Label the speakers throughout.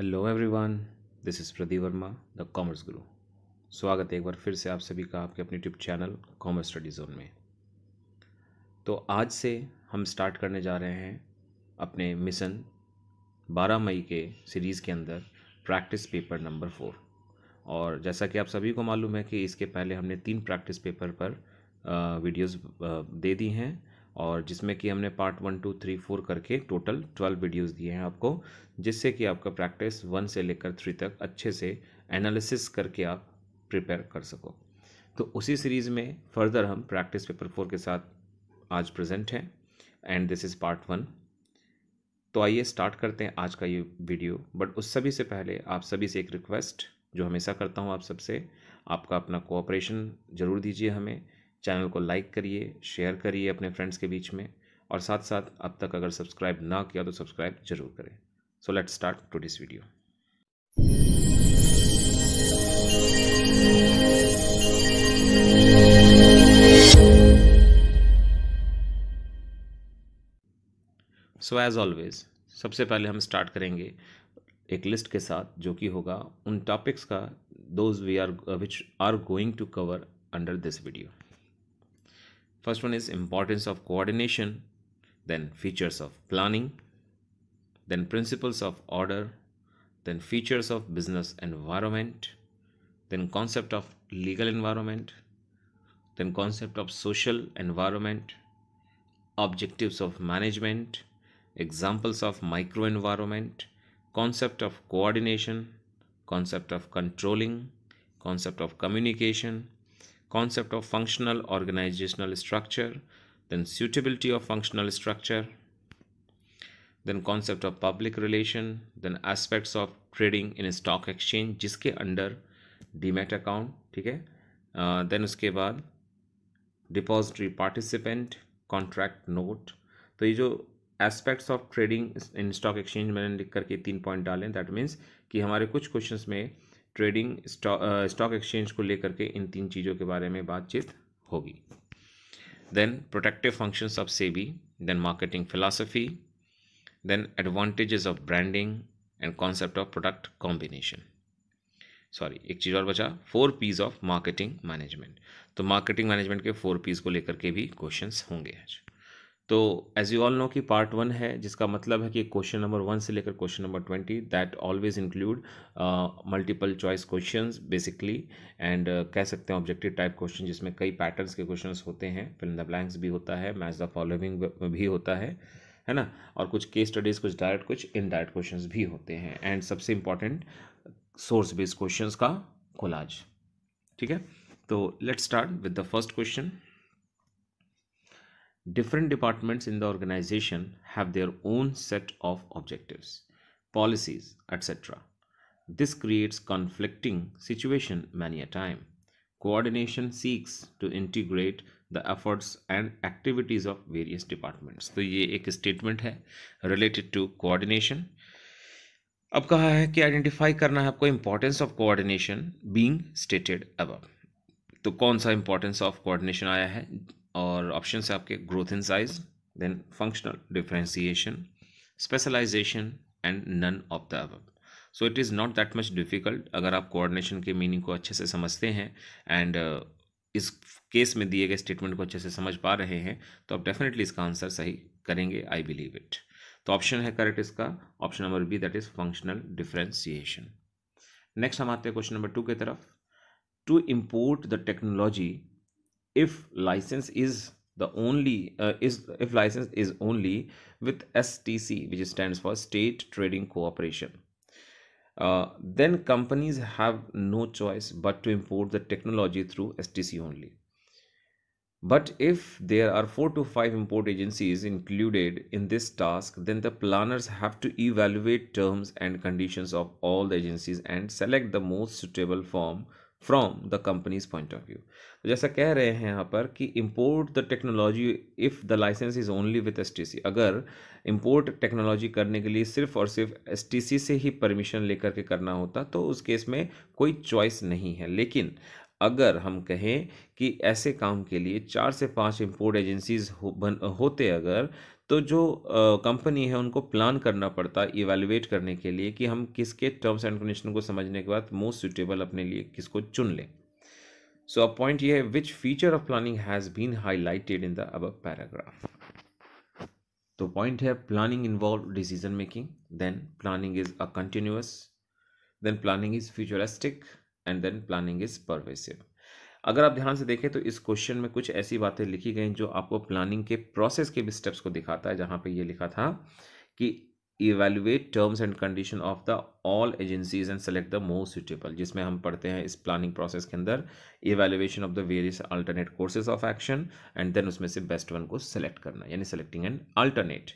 Speaker 1: Hello everyone this is Pradeep Verma the commerce guru स्वागत है एक बार फिर से आप सभी का आपके अपने YouTube channel commerce study zone में तो आज से हम स्टार्ट करने जा रहे हैं अपने मिशन 12 मई के सीरीज़ के अंदर प्रैक्टिस पेपर नंबर फोर और जैसा कि आप सभी को मालूम है कि इसके पहले हमने तीन प्रैक्टिस पेपर पर वीडियोज़ दे दी हैं और जिसमें कि हमने part one two three four करके टोटल ट्वेल्व वीडियोस दिए हैं आपको जिससे कि आपका प्रैक्टिस वन से लेकर थ्री तक अच्छे से एनालिसिस करके आप प्रिपेयर कर सको तो उसी सीरीज़ में फर्दर हम प्रैक्टिस पेपर फोर के साथ आज प्रेजेंट हैं and this is part one तो आइए स्टार्ट करते हैं आज का ये वीडियो बट उस सभी से पहले आप सभी से एक रिक्वेस्ट जो हमेशा करता हूँ आप सबसे आपका अपना कोऑपरेशन ज़रूर दीजिए हमें चैनल को लाइक करिए शेयर करिए अपने फ्रेंड्स के बीच में और साथ साथ अब तक अगर सब्सक्राइब ना किया तो सब्सक्राइब जरूर करें so let's start to this video so as always सबसे पहले हम स्टार्ट करेंगे एक लिस्ट के साथ जो कि होगा उन टॉपिक्स का those we are which are going to cover under this video First one is importance of coordination, then features of planning, then principles of order, then features of business environment, then concept of legal environment, then concept of social environment, objectives of management, examples of micro environment, concept of coordination, concept of controlling, concept of communication, concept of functional organizational structure, then suitability of functional structure, then concept of public relation, then aspects of trading in a stock exchange जिसके under demat account ठीक है then उसके बाद depository participant contract note तो ये जो aspects of trading in stock exchange मैंने लिख करके तीन पॉइंट डालें दैट मीन्स कि हमारे कुछ क्वेश्चंस में ट्रेडिंग स्टॉक एक्सचेंज को लेकर के इन तीन चीज़ों के बारे में बातचीत होगी then protective functions of SEBI then marketing philosophy then advantages of branding and concept of product combination sorry एक चीज़ और बचा four Ps of marketing management तो मार्केटिंग मैनेजमेंट के फोर पीस को लेकर के भी क्वेश्चंस होंगे आज तो एज यू ऑल नो कि पार्ट वन है जिसका मतलब है कि क्वेश्चन नंबर वन से लेकर question number twenty that always include multiple choice question basically and कह सकते हैं ऑब्जेक्टिव टाइप क्वेश्चन जिसमें कई पैटर्न्स के क्वेश्चन होते हैं फिल्म इन द ब्लैंक्स भी होता है मैच द फॉलोइंग भी होता है है ना और कुछ केस स्टडीज कुछ डायरेक्ट कुछ इनडायरेक्ट क्वेश्चन भी होते हैं एंड सबसे इंपॉर्टेंट सोर्स बेस्ड क्वेश्चन का कोलाज ठीक है तो let's start with the first question different departments in the organization have their own set of objectives, policies, etc. This creates conflicting situation many a time. Coordination seeks to integrate the efforts and activities of various departments तो ये एक statement है related to coordination अब कहा है कि identify करना है आपको importance of coordination being stated अब तो कौन सा इंपॉर्टेंस ऑफ कोऑर्डिनेशन आया है और ऑप्शन है आपके growth in size then functional differentiation specialisation and none of the अब so it is not that much difficult अगर आप कोऑर्डिनेशन के मीनिंग को अच्छे से समझते हैं एंड uh, इस केस में दिए गए स्टेटमेंट को अच्छे से समझ पा रहे हैं तो आप डेफिनेटली इसका आंसर सही करेंगे आई बिलीव इट तो ऑप्शन है करेक्ट इसका option number B that is functional differentiation next हम आते हैं क्वेश्चन नंबर टू की तरफ to import the technology if license is the only uh, is if license is only with STC which stands for state trading cooperation uh, then companies have no choice but to import the technology through STC only but if there are 4 to 5 import agencies included in this task, then the planners have to evaluate terms and conditions of all the agencies and select the most suitable form from the company's point of view तो जैसा कह रहे हैं यहाँ पर कि import the technology if the license is only with S T C अगर import technology करने के लिए सिर्फ और सिर्फ एस टी सी से ही परमिशन लेकर के करना होता तो उस केस में कोई चॉइस नहीं है लेकिन अगर हम कहें कि ऐसे काम के लिए चार से पांच इम्पोर्ट एजेंसीज हो, बन, होते अगर तो जो कंपनी है उनको प्लान करना पड़ता है इवेलुएट करने के लिए कि हम किसके टर्म्स एंड कंडीशन को समझने के बाद मोस्ट सुटेबल अपने लिए किसको चुन लें सो अब पॉइंट ये है which feature of planning has been highlighted in the अब पैराग्राफ तो पॉइंट है planning involve decision making then planning is a continuous then planning is futuristic and then planning is pervasive अगर आप ध्यान से देखें तो इस क्वेश्चन में कुछ ऐसी बातें लिखी गई जो आपको प्लानिंग के प्रोसेस के भी स्टेप्स को दिखाता है जहाँ पे ये लिखा था कि evaluate terms and condition of the all agencies and select the most suitable जिसमें हम पढ़ते हैं इस प्लानिंग प्रोसेस के अंदर evaluation of the various alternate courses of action and then उसमें से बेस्ट वन को सेलेक्ट करना यानी सेलेक्टिंग एंड अल्टरनेट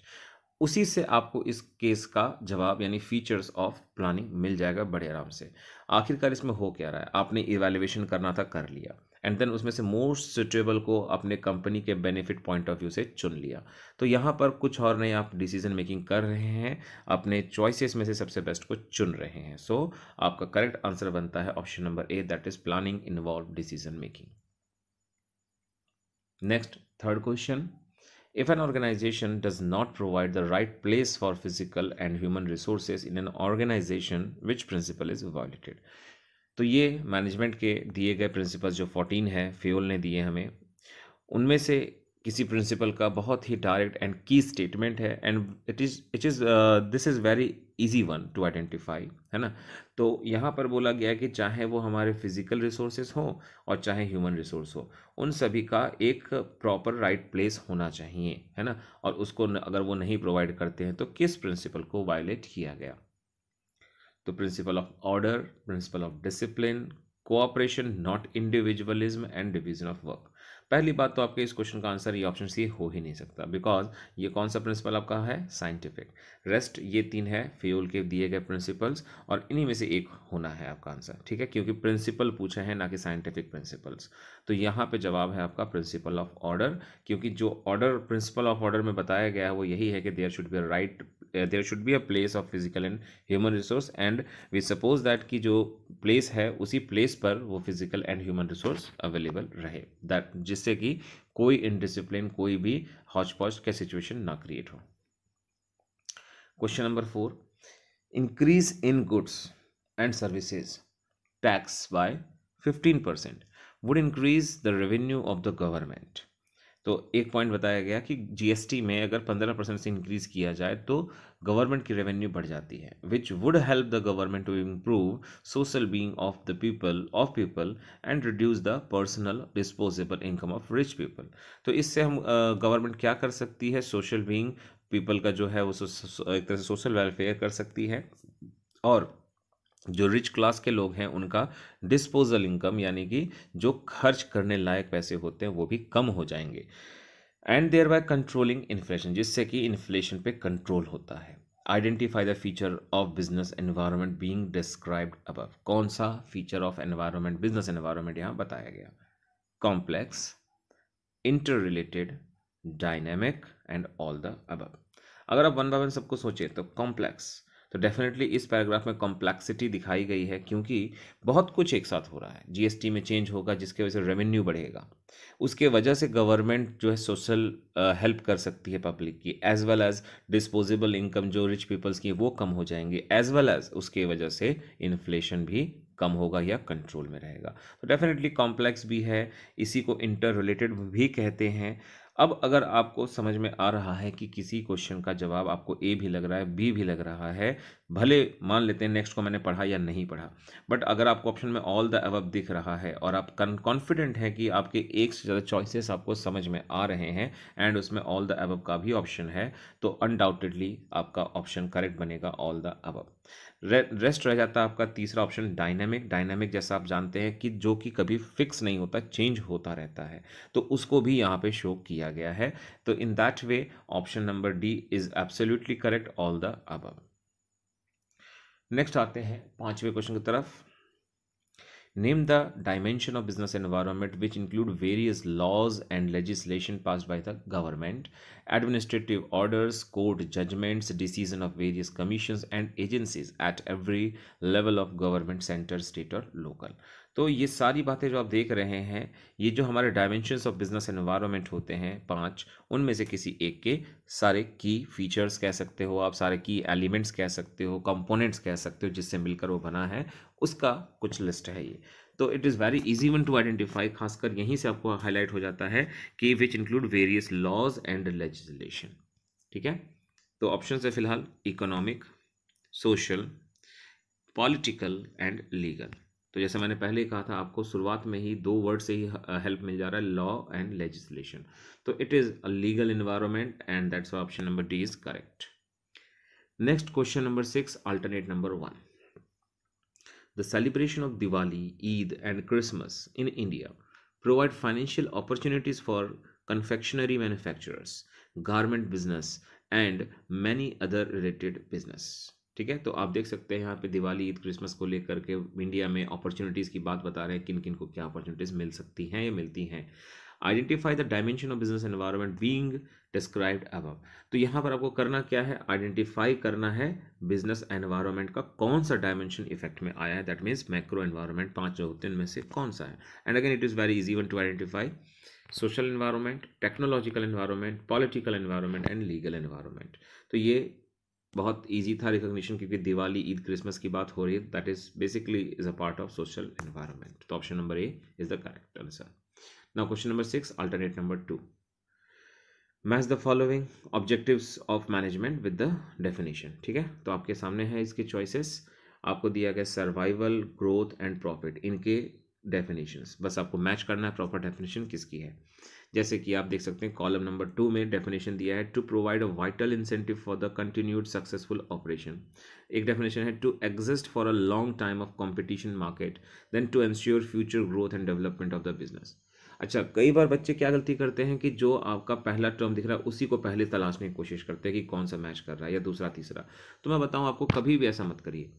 Speaker 1: उसी से आपको इस केस का जवाब यानी फीचर्स ऑफ प्लानिंग मिल जाएगा बड़े आराम से आखिरकार इसमें हो क्या रहा है आपने इवेल्युएशन करना था कर लिया एंड देन उसमें से मोस्ट सुटेबल को अपने कंपनी के बेनिफिट पॉइंट ऑफ व्यू से चुन लिया तो यहाँ पर कुछ और नहीं आप डिसीजन मेकिंग कर रहे हैं अपने चॉइसेस में से सबसे बेस्ट को चुन रहे हैं सो so, आपका करेक्ट आंसर बनता है option number A that is planning involve decision making next third question If an organization does not provide the right place for physical and human resources in an organization, which principle is violated? तो ये management के दिए गए principles जो 14 हैं Fayol ने दिए हमें उनमें से किसी प्रिंसिपल का बहुत ही डायरेक्ट एंड की स्टेटमेंट है and it is it is this is very easy one to identify है ना तो यहाँ पर बोला गया कि चाहे वो हमारे फिजिकल रिसोर्सेज हो और चाहे ह्यूमन रिसोर्स हो उन सभी का एक प्रॉपर राइट प्लेस होना चाहिए है ना और उसको अगर वो नहीं प्रोवाइड करते हैं तो किस प्रिंसिपल को वायलेट किया गया तो principle of order principle of discipline cooperation not individualism and division of work पहली बात तो आपके इस क्वेश्चन का आंसर ये ऑप्शन सी हो ही नहीं सकता बिकॉज ये कौन सा प्रिंसिपल आपका है साइंटिफिक रेस्ट ये तीन है फ्यूल के दिए गए प्रिंसिपल्स और इन्हीं में से एक होना है आपका आंसर ठीक है क्योंकि प्रिंसिपल पूछे हैं ना कि साइंटिफिक प्रिंसिपल्स तो यहाँ पे जवाब है आपका प्रिंसिपल ऑफ ऑर्डर क्योंकि जो ऑर्डर प्रिंसिपल ऑफ ऑर्डर में बताया गया है वो यही है कि there should be right there should be a place of physical and human resource and we suppose that कि जो प्लेस है उसी प्लेस पर वो physical and human resource available रहे दैट जिससे कि कोई इनडिसिप्लिन कोई भी हॉच पॉच का सिचुएशन ना क्रिएट हो question number four increase in goods and services tax by fifteen percent would increase the revenue of the government तो एक पॉइंट बताया गया कि जीएसटी में अगर पंद्रह परसेंट से इंक्रीज किया जाए तो गवर्नमेंट की रेवेन्यू बढ़ जाती है which would help the government to improve social being of the people of people and reduce the personal disposable income of rich people तो इससे हम गवर्नमेंट क्या कर सकती है सोशल बींग पीपल का जो है वो एक तरह से सोशल वेलफेयर कर सकती है और जो रिच क्लास के लोग हैं उनका डिस्पोजल इनकम यानी कि जो खर्च करने लायक पैसे होते हैं वो भी कम हो जाएंगे and there by controlling inflation जिससे कि इन्फ्लेशन पे कंट्रोल होता है identify the feature of business environment being described above कौन सा feature of environment business environment यहाँ बताया गया complex inter related dynamic and all the above अगर आप वन बाय वन सबको सोचें तो कॉम्प्लेक्स तो डेफिनेटली इस पैराग्राफ में कॉम्प्लेक्सिटी दिखाई गई है क्योंकि बहुत कुछ एक साथ हो रहा है जीएसटी में चेंज होगा जिसके वजह से रेवेन्यू बढ़ेगा उसके वजह से गवर्नमेंट जो है सोशल हेल्प uh, कर सकती है पब्लिक की as well as disposable income जो रिच पीपल्स की वो कम हो जाएंगे एज वेल एज उसके वजह से इन्फ्लेशन भी कम होगा या कंट्रोल में रहेगा तो डेफिनेटली कॉम्प्लेक्स भी है इसी को इंटर रिलेटेड भी कहते हैं अब अगर आपको समझ में आ रहा है कि किसी क्वेश्चन का जवाब आपको ए भी लग रहा है बी भी लग रहा है भले मान लेते हैं नेक्स्ट को मैंने पढ़ा या नहीं पढ़ा बट अगर आपको ऑप्शन में ऑल द अवब दिख रहा है और आप कॉन्फिडेंट हैं कि आपके एक से ज़्यादा चॉइसेस आपको समझ में आ रहे हैं एंड उसमें ऑल द अबब का भी ऑप्शन है तो अनडाउटेडली आपका ऑप्शन करेक्ट बनेगा ऑल द अबब रेस्ट रह जाता है आपका तीसरा ऑप्शन डायनामिक डायनेमिक जैसा आप जानते हैं कि जो कि कभी फिक्स नहीं होता चेंज होता रहता है तो उसको भी यहाँ पे शो किया गया है तो in that way option number D is absolutely correct all the above next आते हैं पांचवे क्वेश्चन की तरफ name the dimension of business environment which include various laws and legislation pass by the government administrative orders court judgments decision of various commission and agencies at every level of government centre state और local तो ये सारी बातें जो आप देख रहे हैं ये जो हमारे डायमेंशंस ऑफ बिजनेस एनवायरमेंट होते हैं पाँच उनमें से किसी एक के सारे की फीचर्स कह सकते हो आप सारे की एलिमेंट्स कह सकते हो कंपोनेंट्स कह सकते हो जिससे मिलकर वो बना है उसका कुछ लिस्ट है ये तो it is very easy one to identify खासकर यहीं से आपको हाईलाइट हो जाता है कि which include various laws and legislation ठीक है तो ऑप्शन है फिलहाल economic social political and legal तो जैसे मैंने पहले कहा था आपको शुरुआत में ही दो वर्ड से ही हेल्प मिल जा रहा है लॉ एंड लेजिस्लेशन तो it is a legal environment and that's option number D is correct next question number six alternate number one the celebration of Diwali Eid and Christmas in India provide financial opportunities for confectionery manufacturers garment business and many other related business ठीक है तो आप देख सकते हैं यहाँ पे Diwali Eid Christmas को लेकर के इंडिया में अपॉर्चुनिटीज़ की बात बता रहे हैं किन किन को क्या अपॉर्चुनिटीज़ मिल सकती हैं या मिलती हैं identify the dimension of business environment being described अब तो यहाँ पर आपको करना क्या है आइडेंटिफाई करना है बिजनेस एनवायरमेंट का कौन सा डायमेंशन इफेक्ट में आया है दैट मीन्स मैक्रो एनवायरमेंट पाँच जो होते हैं उनमें से कौन सा है and again it is very easy one to identify social environment technological environment political environment and legal environment तो ये बहुत ईजी था रिकोगशन क्योंकि दिवाली ईद क्रिसमस की बात हो रही है that is basically is a part of social environment तो option number A is the correct answer now question number six alternate number two match the following objectives of management with the definition ठीक है तो आपके सामने है इसके choices आपको दिया गया सर्वाइवल ग्रोथ एंड प्रॉफिट इनके डेफिनेशंस बस आपको मैच करना है प्रॉपर डेफिनेशन किसकी है जैसे कि आप देख सकते हैं कॉलम नंबर टू में डेफिनेशन दिया है to provide a vital incentive for the continued successful operation एक डेफिनेशन है to exist for a long time of competition market then to ensure future growth and development of the business अच्छा कई बार बच्चे क्या गलती करते हैं कि जो आपका पहला टर्म दिख रहा है उसी को पहले तलाशने की कोशिश करते हैं कि कौन सा मैच कर रहा है या दूसरा तीसरा तो मैं बताऊं आपको कभी भी ऐसा मत करिए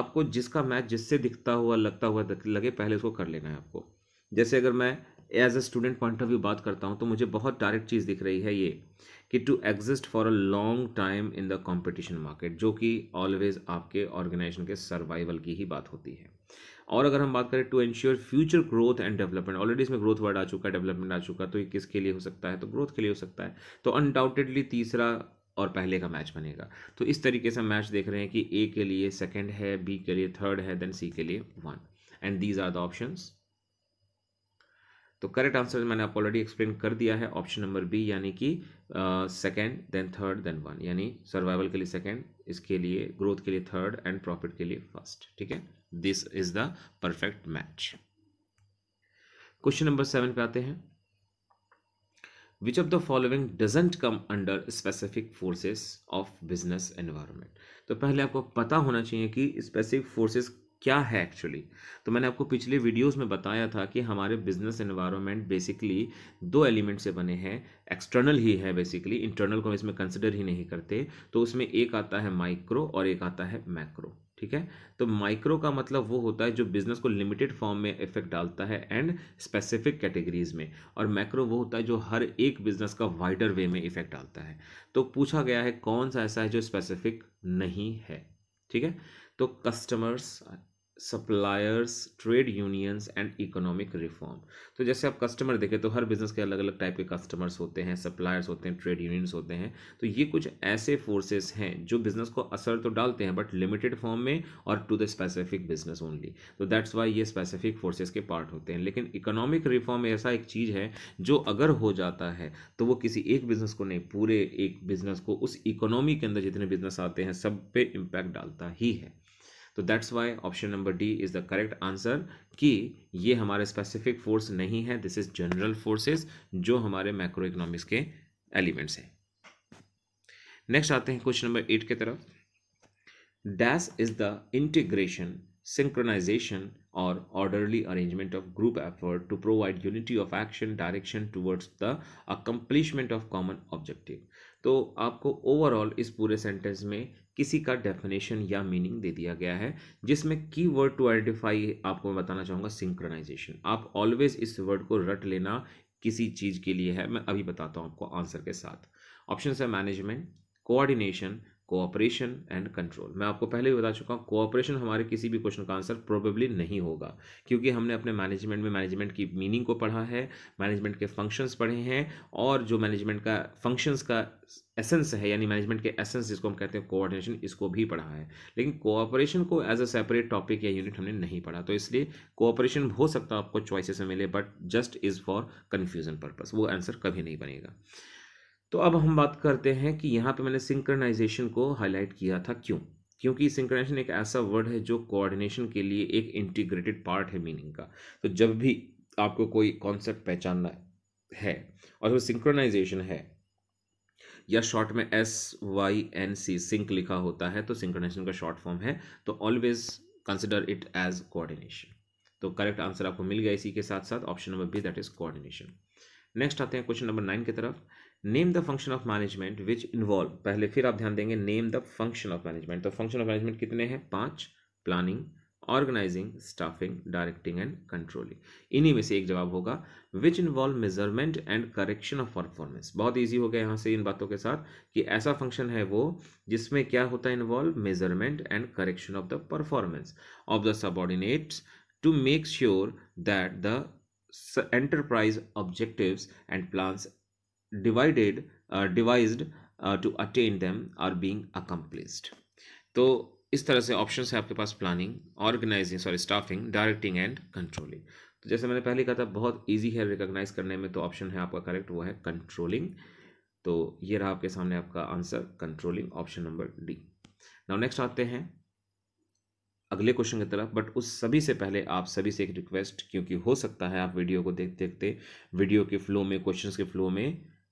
Speaker 1: आपको जिसका मैच जिससे दिखता हुआ लगता हुआ लगे पहले उसको कर लेना है आपको जैसे अगर मैं as a student point of view बात करता हूँ तो मुझे बहुत डायरेक्ट चीज़ दिख रही है ये कि to exist for a long time in the competition market जो कि ऑलवेज आपके ऑर्गेनाइजेशन के सर्वाइवल की ही बात होती है और अगर हम बात करें to ensure future growth and development already इसमें ग्रोथ वर्ड आ चुका है डेवलपमेंट आ चुका तो ये किसके लिए हो सकता है तो ग्रोथ के लिए हो सकता है तो अनडाउटेडली तीसरा और पहले का मैच बनेगा तो इस तरीके से मैच देख रहे हैं कि ए के लिए सेकेंड है बी के लिए थर्ड है देन सी के लिए one and these are the options तो करेक्ट आंसर मैंने आपको ऑलरेडी एक्सप्लेन कर दिया है ऑप्शन नंबर बी यानी कि second then third then one यानी सर्वाइवल के लिए सेकेंड इसके लिए ग्रोथ के लिए थर्ड एंड प्रॉफिट के लिए फर्स्ट ठीक है this is the perfect match question number seven पे आते हैं which of the following doesn't come under specific forces of business environment तो पहले आपको पता होना चाहिए कि स्पेसिफिक फोर्सेस क्या है एक्चुअली तो मैंने आपको पिछले वीडियोस में बताया था कि हमारे बिजनेस एनवायरनमेंट बेसिकली दो एलिमेंट से बने हैं एक्सटर्नल ही है बेसिकली इंटरनल को हम इसमें कंसिडर ही नहीं करते तो उसमें एक आता है माइक्रो और एक आता है मैक्रो ठीक है तो माइक्रो का मतलब वो होता है जो बिजनेस को लिमिटेड फॉर्म में इफेक्ट डालता है एंड स्पेसिफिक कैटेगरीज में और मैक्रो वो होता है जो हर एक बिजनेस का वाइडर वे में इफेक्ट डालता है तो पूछा गया है कौन सा ऐसा है जो स्पेसिफिक नहीं है ठीक है तो customers suppliers trade unions and economic reform तो जैसे आप कस्टमर देखें तो हर बिजनेस के अलग अलग टाइप के कस्टमर्स होते हैं सप्लायर्स होते हैं ट्रेड यूनियंस होते हैं तो ये कुछ ऐसे फोर्सेस हैं जो बिजनेस को असर तो डालते हैं बट लिमिटेड फॉर्म में और to the specific business only तो दैट्स वाई ये स्पेसिफिक फोर्सेज के पार्ट होते हैं लेकिन इकोनॉमिक रिफॉर्म ऐसा एक चीज़ है जो अगर हो जाता है तो वो किसी एक बिजनेस को नहीं पूरे एक बिजनेस को उस इकोनॉमी के अंदर जितने बिजनेस आते हैं सब पे इम्पैक्ट डालता ही है तो that's why option number D is the correct answer कि ये हमारे स्पेसिफिक फोर्स नहीं है दिस इज जनरल फोर्सेस जो हमारे मैक्रो इकोनॉमिक्स के एलिमेंट्स हैं नेक्स्ट आते हैं क्वेश्चन नंबर एट की तरफ dash is the integration synchronization और orderly arrangement of group effort to provide unity of action direction towards the accomplishment of common objective तो आपको ओवरऑल इस पूरे सेंटेंस में किसी का डेफिनेशन या मीनिंग दे दिया गया है जिसमें की वर्ड टू आइडेंटिफाई आपको मैं बताना चाहूँगा सिंक्रनाइजेशन आप ऑलवेज इस वर्ड को रट लेना किसी चीज़ के लिए है मैं अभी बताता हूँ आपको आंसर के साथ ऑप्शन है management coordination cooperation and control मैं आपको पहले ही बता चुका हूँ कोऑपरेशन हमारे किसी भी क्वेश्चन का आंसर प्रोबेबली नहीं होगा क्योंकि हमने अपने मैनेजमेंट में मैनेजमेंट की मीनिंग को पढ़ा है मैनेजमेंट के फंक्शंस पढ़े हैं और जो मैनेजमेंट का फंक्शंस का एसेंस है यानी मैनेजमेंट के एसेंस जिसको हम कहते हैं कोऑर्डिनेशन इसको भी पढ़ा है लेकिन कोऑपरेशन को एज अ सेपरेट टॉपिक या यूनिट हमने नहीं पढ़ा तो इसलिए कोऑपरेशन हो सकता है आपको चॉइसेस में मिले but just is for confusion purpose वो आंसर कभी नहीं बनेगा तो अब हम बात करते हैं कि यहाँ पे मैंने सिंक्रनाइजेशन को हाईलाइट किया था क्यों क्योंकि सिंक्रनाइजेशन एक ऐसा वर्ड है जो कोऑर्डिनेशन के लिए एक इंटीग्रेटेड पार्ट है मीनिंग का तो जब भी आपको कोई कॉन्सेप्ट पहचानना है और उसमें सिंक्रनाइजेशन है या शॉर्ट में S Y N C sync लिखा होता है तो सिंक्रनाइजेशन का शॉर्ट फॉर्म है तो always consider it as coordination तो करेक्ट आंसर आपको मिल गया इसी के साथ साथ option number B that is coordination next आते हैं क्वेश्चन नंबर नाइन की तरफ name the function of management which involve पहले फिर आप ध्यान देंगे name the function of management तो फंक्शन ऑफ मैनेजमेंट कितने हैं पांच planning organising staffing directing and controlling इन्हीं में से एक जवाब होगा which involve measurement and correction of performance बहुत ईजी हो गया यहाँ से इन बातों के साथ कि ऐसा फंक्शन है वो जिसमें क्या होता है involve measurement and correction of the performance of the subordinates to make sure that the enterprise objective and plans divided devise to attain them are being accomplished तो इस तरह से ऑप्शन है आपके पास planning organising sorry staffing directing and controlling तो जैसे मैंने पहले कहा था बहुत ईजी है रिकॉग्नाइज करने में तो ऑप्शन है आपका करेक्ट वो है कंट्रोलिंग तो ये रहा आपके सामने आपका answer controlling option number D now next आते हैं अगले क्वेश्चन की तरफ बट उस सभी से पहले आप सभी से एक रिक्वेस्ट क्योंकि हो सकता है आप वीडियो को देखते देखते वीडियो के फ्लो में क्वेश्चंस के फ्लो में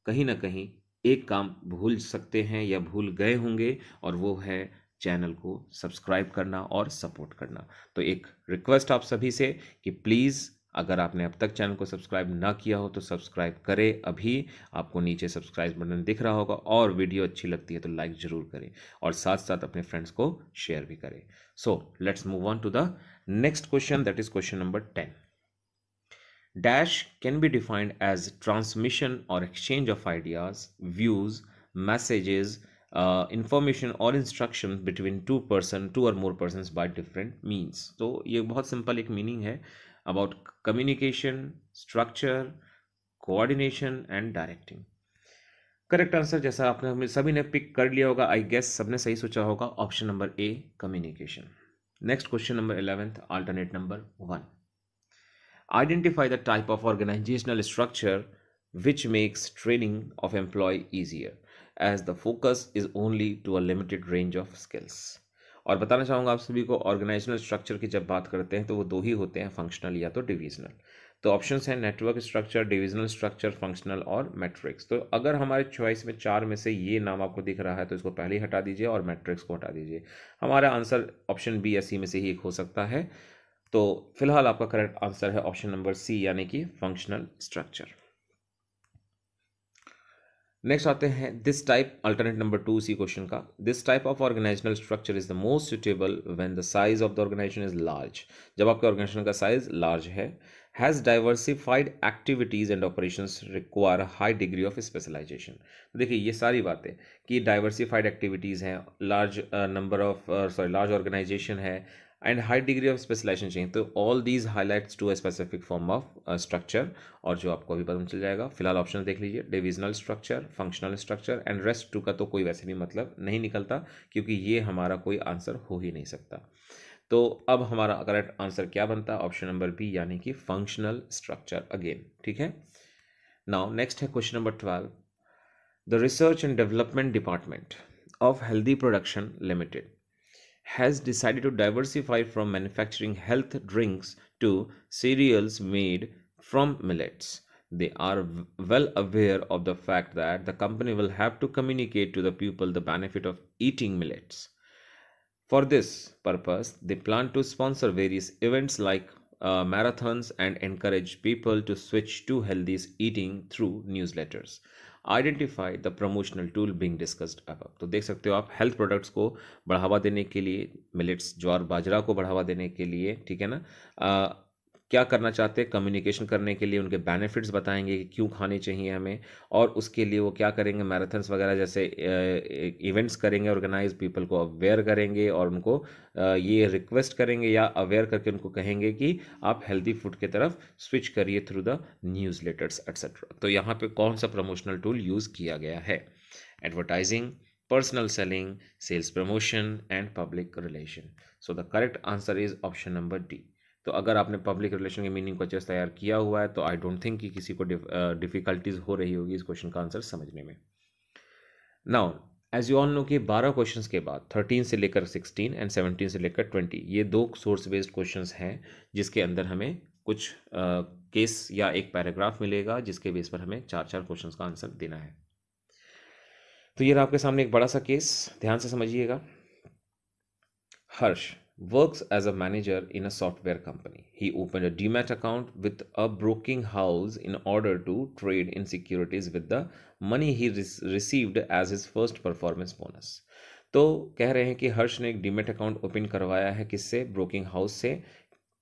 Speaker 1: कहीं ना कहीं एक काम भूल सकते हैं या भूल गए होंगे और वो है चैनल को सब्सक्राइब करना और सपोर्ट करना तो एक रिक्वेस्ट आप सभी से कि प्लीज़ अगर आपने अब तक चैनल को सब्सक्राइब ना किया हो तो सब्सक्राइब करें अभी आपको नीचे सब्सक्राइब बटन दिख रहा होगा और वीडियो अच्छी लगती है तो लाइक ज़रूर करें और साथ साथ अपने फ्रेंड्स को शेयर भी करें so let's move on to the next question that is question number ten dash can be defined as transmission और exchange of ideas views messages information और instruction between two person two और more person by different means तो ये बहुत simple एक meaning है about communication structure coordination and directing correct answer जैसा आपने हमें सभी ने पिक कर लिया होगा आई गेस सबने सही सोचा होगा option number A communication next question number eleventh alternate number one Identify the type of organizational structure which makes training of employee easier as the focus is only to a limited range of skills. और बताना चाहूँगा आप सभी को organisational structure की जब बात करते हैं तो वो दो ही होते हैं फंक्शनल या तो डिविजनल तो ऑप्शंस हैं network structure divisional structure functional और मैट्रिक्स तो अगर हमारे चॉइस में चार में से ये नाम आपको दिख रहा है तो इसको पहले ही हटा दीजिए और मैट्रिक्स को हटा दीजिए हमारा आंसर ऑप्शन बी या सी में से ही एक हो सकता है तो फिलहाल आपका करेक्ट आंसर है ऑप्शन नंबर सी यानी कि फंक्शनल स्ट्रक्चर नेक्स्ट आते हैं this type alternate number two C question का this type of organisational structure is the most suitable when the size of the organisation is large जब आपके organisation का size large है has diversified activities and operation require high degree of specialisation देखिए ये सारी बातें कि डाइवर्सिफाइड एक्टिविटीज़ हैं large number of sorry large organisation है हाई डिग्री ऑफ स्पेशलाइजेशन चाहिए तो all these highlights to a specific form of structure और जो आपको अभी पता चल जाएगा फिलहाल ऑप्शन देख लीजिए divisional structure functional structure and rest two का तो कोई वैसे भी मतलब नहीं निकलता क्योंकि ये हमारा कोई आंसर हो ही नहीं सकता तो अब हमारा करेक्ट आंसर क्या बनता है ऑप्शन नंबर बी यानी कि फंक्शनल स्ट्रक्चर अगेन ठीक है नाउ नेक्स्ट है question number twelve the research and development department of healthy production limited has decided to diversify from manufacturing health drinks to cereals made from millets. They are well aware of the fact that the company will have to communicate to the people the benefit of eating millets. For this purpose, they plan to sponsor various events like uh, marathons and encourage people to switch to healthy eating through newsletters. Identify the promotional tool being discussed अब तो देख सकते हो आप health products को बढ़ावा देने के लिए मिलेट्स ज्वार बाजरा को बढ़ावा देने के लिए ठीक है ना क्या करना चाहते हैं कम्युनिकेशन करने के लिए उनके बेनिफिट्स बताएंगे कि क्यों खाने चाहिए हमें और उसके लिए वो क्या करेंगे मैराथन्स वगैरह जैसे इवेंट्स करेंगे ऑर्गेनाइज पीपल को अवेयर करेंगे और उनको ये रिक्वेस्ट करेंगे या अवेयर करके उनको कहेंगे कि आप हेल्दी फूड की तरफ स्विच करिए through the newsletters etcetera तो यहाँ पर कौन सा प्रमोशनल टूल यूज़ किया गया है advertising personal selling sales promotion and public relation so the correct answer is option number D तो अगर आपने पब्लिक रिलेशन के मीनिंग को अच्छे से तैयार किया हुआ है तो आई डोंट थिंक कि किसी को डिफ़िकल्टीज़ हो रही होगी इस क्वेश्चन का आंसर समझने में now as you all know कि बारह क्वेश्चन के बाद थर्टीन से लेकर सिक्सटीन एंड सेवनटीन से लेकर ट्वेंटी ये दो सोर्स बेस्ड क्वेश्चन हैं जिसके अंदर हमें कुछ केस uh, या एक पैराग्राफ मिलेगा जिसके बेस पर हमें चार चार क्वेश्चन का आंसर देना है तो ये आपके सामने एक बड़ा सा केस ध्यान से समझिएगा हर्ष works as a manager in a software company. He opened a DMAT account with a broking house in order to trade in securities with the money he re- received as his first performance bonus. तो कह रहे हैं कि हर्ष ने एक demat account open करवाया है किससे ब्रोकिंग हाउस से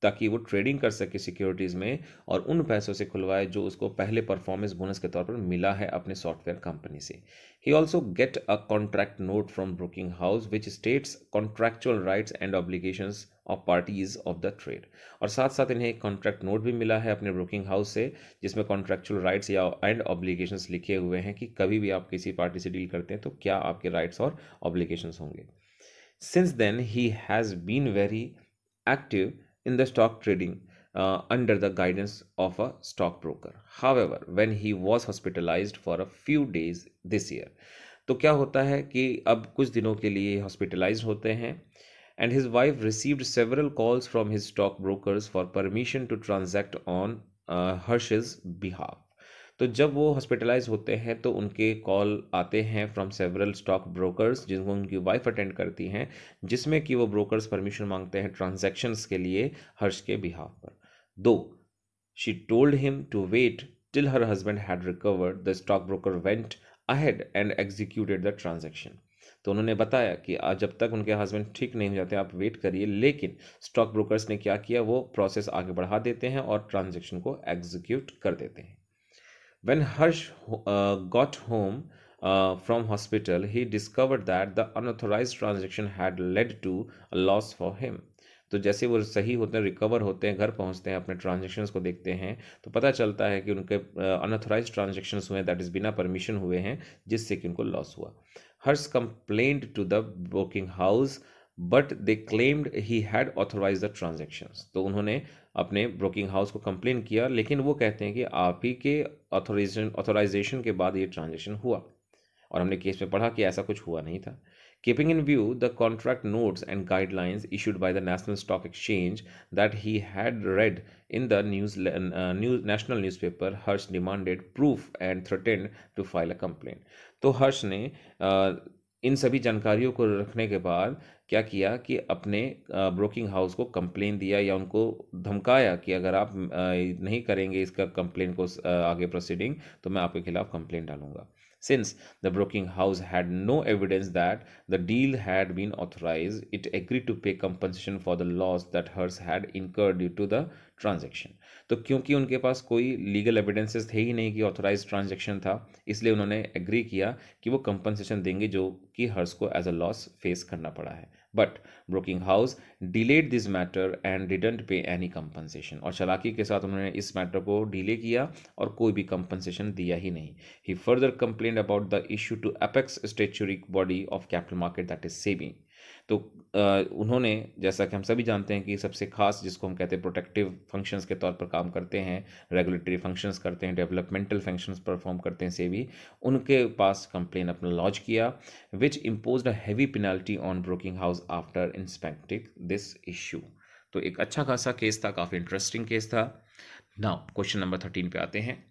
Speaker 1: ताकि वो ट्रेडिंग कर सके सिक्योरिटीज़ में और उन पैसों से खुलवाए जो उसको पहले परफॉर्मेंस बोनस के तौर पर मिला है अपने सॉफ्टवेयर कंपनी से ही also get a contract note from broking house which states contractual rights and obligation of parties of the trade और साथ साथ इन्हें एक कॉन्ट्रैक्ट नोट भी मिला है अपने ब्रोकिंग हाउस से जिसमें कॉन्ट्रैक्चुअल राइट्स या एंड ऑब्लिगेशंस लिखे हुए हैं कि कभी भी आप किसी पार्टी से डील करते हैं तो क्या आपके राइट्स और ऑब्लिगेशन होंगे since then he has been very active in the stock trading uh, under the guidance of a stockbroker. However, when he was hospitalized for a few days this year, तो क्या होता है कि अब कुछ दिनों के लिए हॉस्पिटलाइज होते हैं and his wife received several calls from his stock brokers for permission to transact on hers behalf तो जब वो हॉस्पिटलाइज होते हैं तो उनके कॉल आते हैं फ्रॉम सेवरल स्टॉक ब्रोकर्स जिनको उनकी वाइफ अटेंड करती हैं जिसमें कि वो ब्रोकर्स परमिशन मांगते हैं ट्रांजेक्शन्स के लिए हर्ष के बिहाफ पर though she told him to wait till her her had recovered the stock broker went ahead and executed the transaction तो उन्होंने बताया कि जब तक उनके हस्बैंड ठीक नहीं हो जाते आप वेट करिए लेकिन स्टॉक ब्रोकर्स ने क्या किया वो प्रोसेस आगे बढ़ा देते हैं और ट्रांजैक्शन को एग्जीक्यूट कर देते हैं When Harsh uh, got home uh, from hospital, he discovered that the unauthorized transaction had led to a loss for him. तो जैसे वो सही होते हैं रिकवर होते हैं घर पहुंचते हैं अपने ट्रांजेक्शन्स को देखते हैं तो पता चलता है कि उनके अनऑथोराइज uh, ट्रांजेक्शन्स हुए दैट इज़ बिना परमिशन हुए हैं जिससे कि उनको लॉस हुआ hers complaint to the broking house but they claimed he had authorised the transaction तो उन्होंने अपने ब्रोकिंग हाउस को कंप्लेन किया लेकिन वो कहते हैं कि आप ही के ऑथोराइजेशन ऑथोराइजेशन के बाद ये ट्रांजेक्शन हुआ और हमने केस में पढ़ा कि ऐसा कुछ हुआ नहीं था keeping in view the contract notes and guidelines issued by the National Stock Exchange that he had read in the news news national news paper Harsh demanded proof and threatened to file a complain तो हर्ष ने uh, इन सभी जानकारियों को रखने के बाद क्या किया कि अपने ब्रोकिंग हाउस को कंप्लेन दिया या उनको धमकाया कि अगर आप नहीं करेंगे इसका कंप्लेन को आगे प्रोसीडिंग तो मैं आपके खिलाफ कंप्लेन डालूंगा since the broking house had no evidence that the deal had been authorise it agree to pay compensation for the loss that Harsh had incur due to the transaction तो क्योंकि उनके पास कोई लीगल एविडेंसेस थे ही नहीं कि authorise transaction था इसलिए उन्होंने एग्री किया कि वो कंपनसेशन देंगे जो कि हर्स को एज अ लॉस फेस करना पड़ा है but broking house delayed this matter and didn't pay any compensation और चलाकी के साथ उन्होंने इस मैटर को डिले किया और कोई भी कंपनसेशन दिया ही नहीं ही further complain about the issue to apex statutory body of capital market that is सेविंग तो उन्होंने जैसा कि हम सभी जानते हैं कि सबसे खास जिसको हम कहते हैं प्रोटेक्टिव फंक्शंस के तौर पर काम करते हैं रेगुलेटरी फंक्शंस करते हैं डेवलपमेंटल फंक्शंस परफॉर्म करते हैं से भी उनके पास कंप्लेन अपना लॉन्च किया which impose a heavy penalty on broking house after inspecting this issue तो एक अच्छा खासा केस था काफ़ी इंटरेस्टिंग केस था नाउ क्वेश्चन नंबर थर्टीन पे आते हैं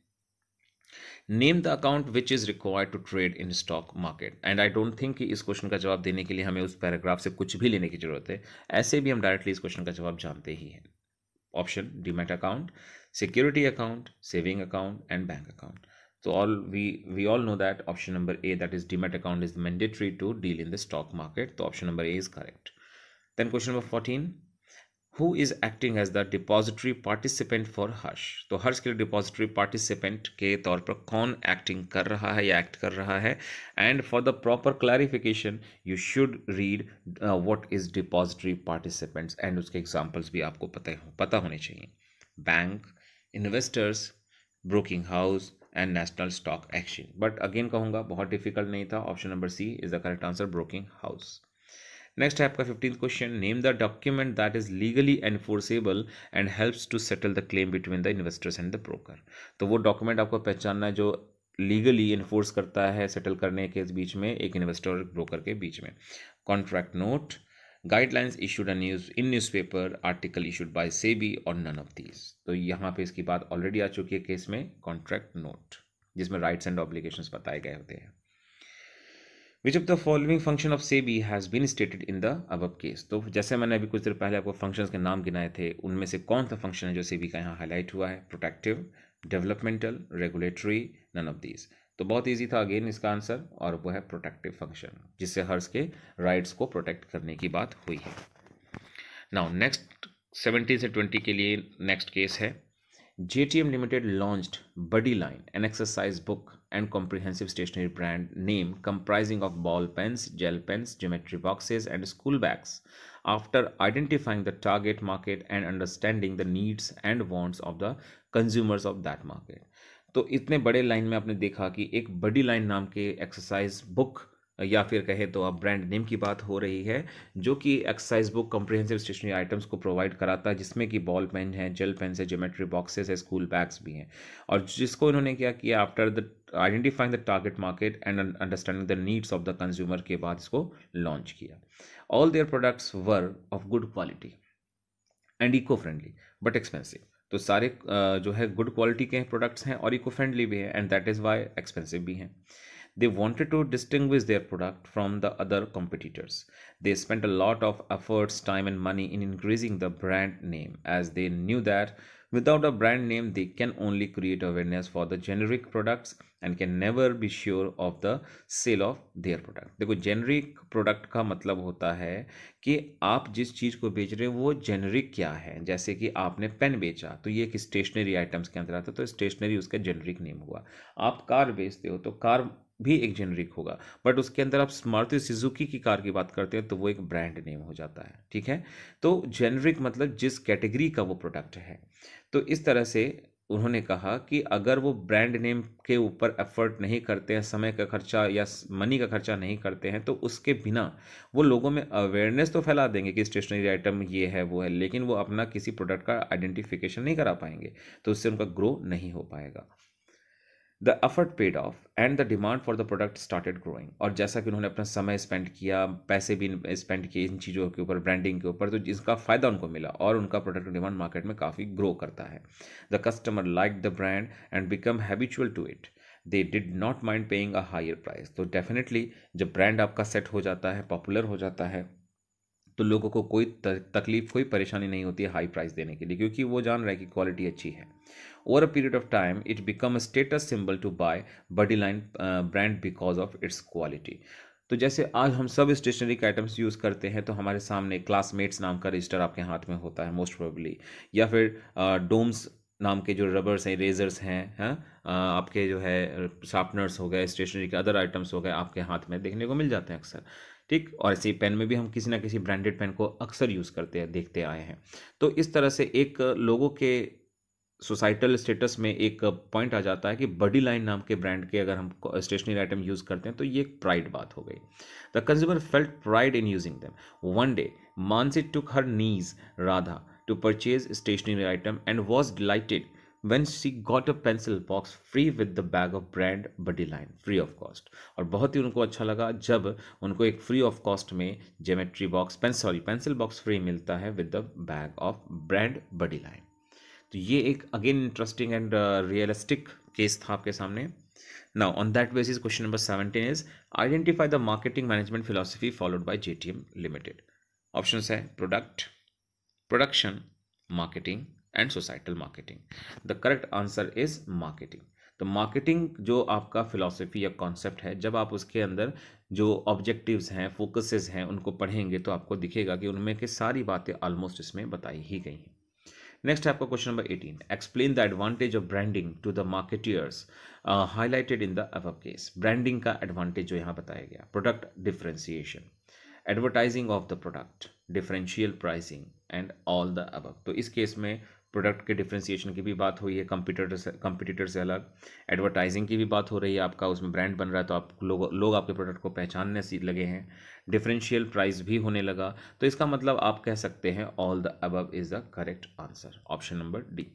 Speaker 1: name the account which is required to trade in stock market and I don't think कि इस क्वेश्चन का जवाब देने के लिए हमें उस पैराग्राफ से कुछ भी लेने की ज़रूरत है ऐसे भी हम डायरेक्टली इस क्वेश्चन का जवाब जानते ही हैं option demat account security account saving account and bank account तो all we we all know that option number A that is demat account is mandatory to deal in the stock market तो option number A is correct then question number fourteen who is acting as the depository participant for Harsh तो हर्ष के लिए depository participant के तौर पर कौन acting कर रहा है या एक्ट कर रहा है and for the proper clarification you should read what is depository participants and उसके एग्जाम्पल्स भी आपको पता हो पता होने चाहिए bank investors broking house and National Stock Exchange but again कहूँगा बहुत डिफिकल्ट नहीं था option number C is the correct answer broking house next है आपका fifteen question name the document that is legally enforceable and helps to settle the claim between the investors and the broker तो वो document आपको पहचानना है जो legally enforce करता है सेटल करने के बीच में एक इन्वेस्टर और ब्रोकर के बीच में contract note guidelines issued news in paper article issued by B और नन ऑफ दीज तो यहाँ पे इसकी बात ऑलरेडी आ चुकी है केस में कॉन्ट्रैक्ट नोट जिसमें राइट्स एंड ऑब्लिगेशंस बताए गए होते हैं which of the following function of SEBI has been stated in the above case तो जैसे मैंने अभी कुछ देर पहले आपको फंक्शंस के नाम गिनाए थे उनमें से कौन सा फंक्शन है जो सेबी का यहाँ हाईलाइट हुआ है protective developmental regulatory none of these तो बहुत ईजी था अगेन इसका आंसर और वो है प्रोटेक्टिव फंक्शन जिससे हर्स के राइट्स को प्रोटेक्ट करने की बात हुई है नाउ नेक्स्ट सेवेंटीन से ट्वेंटी के लिए नेक्स्ट केस है JTM Limited launched Buddyline, an exercise book and comprehensive stationery brand name comprising of ball pens, gel pens, geometry boxes, and school bags. After identifying the target market and understanding the needs and wants of the consumers of that market. तो इतने बड़े line में आपने देखा कि एक बडी line नाम के एक्सरसाइज बुक या फिर कहें तो अब ब्रांड नेम की बात हो रही है जो कि exercise book comprehensive stationery items को प्रोवाइड कराता है जिसमें कि बॉल पेन है जेल पेन है ज्योमेट्री बॉक्सेस है स्कूल बैग्स भी हैं और जिसको इन्होंने क्या किया after the identifying the target market and understanding the needs of the consumer के बाद इसको लॉन्च किया all their products were of good quality and eco friendly but expensive तो सारे जो है गुड क्वालिटी के प्रोडक्ट्स हैं और इको फ्रेंडली भी हैं and that is why expensive भी हैं They wanted to distinguish their product from the other competitors. They spent a lot of efforts, time, and money in increasing the brand name as they knew that without a brand name, they can only create awareness for the generic products and can never be sure of the sale of their product. देखो generic product का मतलब होता है कि आप जिस चीज़ को बेच रहे हो वो generic क्या है जैसे कि आपने pen बेचा तो ये एक stationery items के अंदर आता है तो स्टेशनरी उसका जेनरिक नेम हुआ आप कार बेचते हो तो कार भी एक जेनरिक होगा बट उसके अंदर आप स्मार्ट सुजुकी की कार की बात करते हैं तो वो एक ब्रांड नेम हो जाता है ठीक है तो जेनरिक मतलब जिस कैटेगरी का वो प्रोडक्ट है तो इस तरह से उन्होंने कहा कि अगर वो ब्रांड नेम के ऊपर एफर्ट नहीं करते हैं समय का खर्चा या मनी का खर्चा नहीं करते हैं तो उसके बिना वो लोगों में अवेयरनेस तो फैला देंगे कि स्टेशनरी आइटम ये है वो है लेकिन वो अपना किसी प्रोडक्ट का आइडेंटिफिकेशन नहीं करा पाएंगे तो उससे उनका ग्रो नहीं हो पाएगा the effort paid off and the demand for the product started growing और जैसा कि उन्होंने अपना समय स्पेंड किया पैसे भी स्पेंड किए इन चीज़ों के ऊपर ब्रांडिंग के ऊपर तो जिसका फ़ायदा उनको मिला और उनका प्रोडक्ट डिमांड मार्केट में काफ़ी ग्रो करता है the customer like the brand and become habitual to it they did not mind paying a higher price तो डेफिनेटली जब ब्रांड आपका सेट हो जाता है पॉपुलर हो जाता है तो लोगों को कोई तकलीफ कोई परेशानी नहीं होती है हाई प्राइस देने के लिए क्योंकि वो जान रहे हैं कि क्वालिटी अच्छी है Over a period of time, it become a status symbol to buy buddy uh, brand because of its quality. तो जैसे आज हम सब स्टेशनरी के आइटम्स यूज़ करते हैं तो हमारे सामने क्लासमेट्स नाम का रजिस्टर आपके हाथ में होता है मोस्ट प्रोबेबली या फिर डोम्स uh, नाम के जो रबर्स हैं रेजर्स हैं हैं हाँ? uh, आपके जो है शार्पनर्स हो गए स्टेशनरी के अदर आइटम्स हो गए आपके हाथ में देखने को मिल जाते हैं अक्सर ठीक और ऐसे पेन में भी हम किसी ना किसी ब्रांडेड पेन को अक्सर यूज़ करते हैं देखते आए हैं तो इस तरह से एक लोगों के सोसाइटल स्टेटस में एक पॉइंट आ जाता है कि बडी लाइन नाम के ब्रांड के अगर हम स्टेशनरी आइटम यूज़ करते हैं तो ये एक प्राइड बात हो गई the consumer felt pride in using them one day Mansi took her niece Radha to purchase stationery item and was delighted when she got a pencil box free with the bag of brand Buddy Line free of cost और बहुत ही उनको अच्छा लगा जब उनको एक free of cost में geometry box sorry pencil box free मिलता है with the bag of brand Buddy line तो ये एक again interesting and realistic case था आपके सामने now on that basis question number seventeen is identify the marketing management philosophy followed by J T M Limited option है product production marketing and societal marketing the correct answer is marketing तो marketing जो आपका philosophy या concept है जब आप उसके अंदर जो ऑब्जेक्टिव्स हैं फोकसेस हैं उनको पढ़ेंगे तो आपको दिखेगा कि उनमें के सारी बातें ऑलमोस्ट इसमें बताई ही गई हैं नेक्स्ट है आपका question number eighteen explain the advantage of branding to the marketers highlighted in the above case branding का एडवांटेज जो यहाँ बताया गया product differentiation advertising of the product differential pricing and all the above तो इस case में product के differentiation की भी बात हुई है कंप्यूटर से कंपिटिटर से अलग एडवर्टाइजिंग की भी बात हो रही है आपका उसमें ब्रांड बन रहा है तो आप लोग लोग आपके प्रोडक्ट को पहचानने लगे हैं डिफरेंशियल प्राइस भी होने लगा तो इसका मतलब आप कह सकते हैं all the above is the correct answer option number D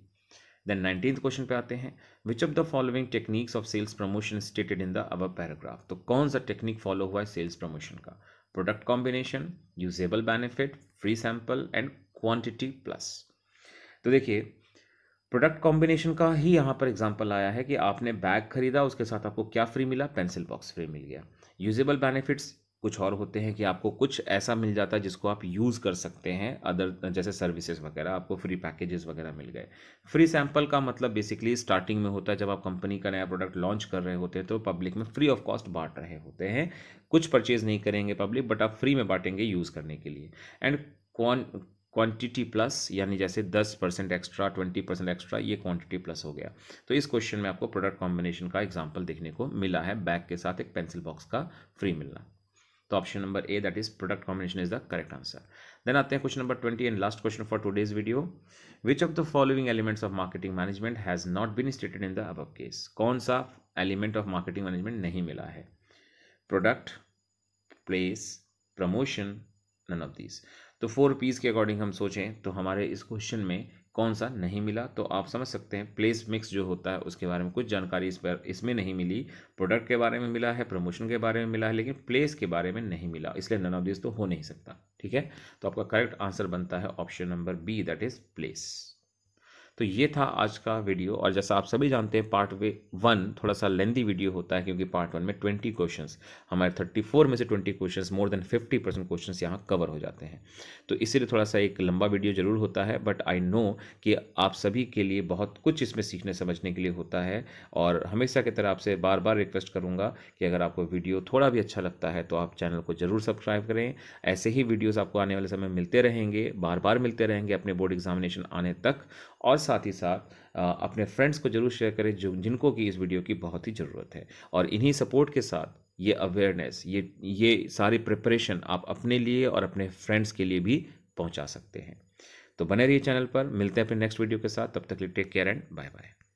Speaker 1: then nineteen question पे आते हैं which of the following techniques of sales promotion stated in the अब पैराग्राफ तो कौन सा टेक्निक फॉलो हुआ है सेल्स प्रमोशन का product combination usable benefit free sample and quantity plus तो देखिए प्रोडक्ट कॉम्बिनेशन का ही यहाँ पर एग्जाम्पल आया है कि आपने बैग खरीदा उसके साथ आपको क्या फ्री मिला पेंसिल बॉक्स फ्री मिल गया यूजेबल बेनिफिट्स कुछ और होते हैं कि आपको कुछ ऐसा मिल जाता है जिसको आप यूज़ कर सकते हैं अदर जैसे सर्विसेज वगैरह आपको फ्री पैकेजेस वगैरह मिल गए फ्री सैंपल का मतलब बेसिकली स्टार्टिंग में होता है जब आप कंपनी का नया प्रोडक्ट लॉन्च कर रहे होते हैं तो पब्लिक में फ्री ऑफ कॉस्ट बांट रहे होते हैं कुछ परचेज़ नहीं करेंगे पब्लिक बट आप फ्री में बांटेंगे यूज़ करने के लिए एंड कौन क्वांटिटी प्लस यानी जैसे 10 परसेंट एक्स्ट्रा 20 परसेंट एक्स्ट्रा ये क्वांटिटी प्लस हो गया तो इस क्वेश्चन में आपको प्रोडक्ट कॉम्बिनेशन का एग्जाम्पल देखने को मिला है बैग के साथ एक पेंसिल बॉक्स का फ्री मिलना तो option number A that is product combination is the correct answer then आते हैं question number twenty and last question for to video which of the following elements of marketing management has not been stated in the above case कौन सा element of marketing management नहीं मिला है product place promotion none of these तो four Ps के according हम सोचें तो हमारे इस क्वेश्चन में कौन सा नहीं मिला तो आप समझ सकते हैं प्लेस मिक्स जो होता है उसके बारे में कुछ जानकारी इस पर इसमें नहीं मिली प्रोडक्ट के बारे में मिला है प्रमोशन के बारे में मिला है लेकिन प्लेस के बारे में नहीं मिला इसलिए नन ऑफ दिस तो हो नहीं सकता ठीक है तो आपका करेक्ट आंसर बनता है option number B that is place तो ये था आज का वीडियो और जैसा आप सभी जानते हैं पार्ट वे वन थोड़ा सा लेंदी वीडियो होता है क्योंकि पार्ट वन में ट्वेंटी क्वेश्चन हमारे थर्टी फोर में से twenty question more than fifty percent question यहाँ कवर हो जाते हैं तो इसीलिए थोड़ा सा एक लंबा वीडियो जरूर होता है बट आई नो कि आप सभी के लिए बहुत कुछ इसमें सीखने समझने के लिए होता है और हमेशा की तरह आपसे बार बार रिक्वेस्ट करूँगा कि अगर आपको वीडियो थोड़ा भी अच्छा लगता है तो आप चैनल को ज़रूर सब्सक्राइब करें ऐसे ही वीडियोज़ आपको आने वाले समय मिलते रहेंगे बार बार मिलते रहेंगे अपने बोर्ड एग्जामिनेशन आने तक और साथ ही साथ अपने फ्रेंड्स को जरूर शेयर करें जो जिनको कि इस वीडियो की बहुत ही ज़रूरत है और इन्हीं सपोर्ट के साथ ये अवेयरनेस ये ये सारी प्रिपरेशन आप अपने लिए और अपने फ्रेंड्स के लिए भी पहुंचा सकते हैं तो बने रहिए चैनल पर मिलते हैं अपने नेक्स्ट वीडियो के साथ तब तक लिए take care and bye bye